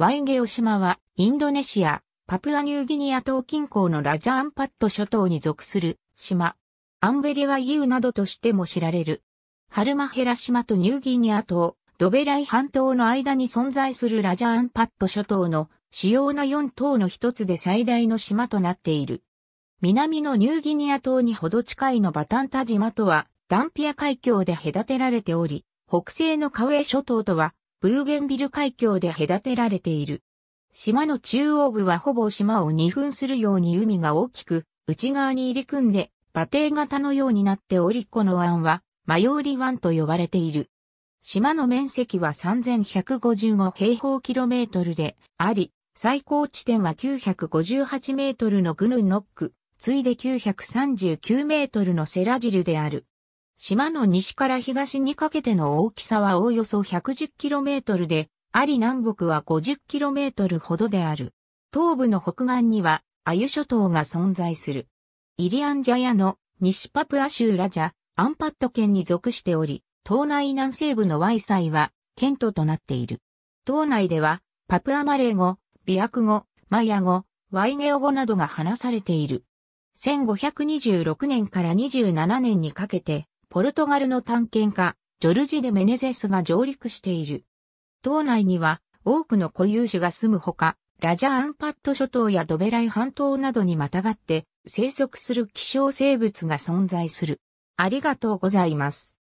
ワイゲオ島は、インドネシア、パプアニューギニア島近郊のラジャアンパット諸島に属する島。アンベレワユウなどとしても知られる。ハルマヘラ島とニューギニア島、ドベライ半島の間に存在するラジャアンパット諸島の主要な4島の一つで最大の島となっている。南のニューギニア島にほど近いのバタンタ島とは、ダンピア海峡で隔てられており、北西のカウエ諸島とはブーゲンビル海峡で隔てられている。島の中央部はほぼ島を二分するように海が大きく、内側に入り組んで、馬蹄型のようになっておりこの湾は、マヨーリ湾と呼ばれている。島の面積は3155平方キロメートルであり、最高地点は958メートルのグヌンノック、ついで939メートルのセラジルである。島の西から東にかけての大きさはおおよそ 110km で、あり南北は 50km ほどである。東部の北岸には、アユ諸島が存在する。イリアンジャヤの西パプア州ラジャ、アンパット県に属しており、島内南西部のワイサイは、県都となっている。島内では、パプアマレー語、ビアク語、マヤ語、ワイネオ語などが話されている。1526年から27年にかけて、ポルトガルの探検家、ジョルジ・デ・メネゼスが上陸している。島内には多くの固有種が住むほか、ラジャ・アンパット諸島やドベライ半島などにまたがって生息する希少生物が存在する。ありがとうございます。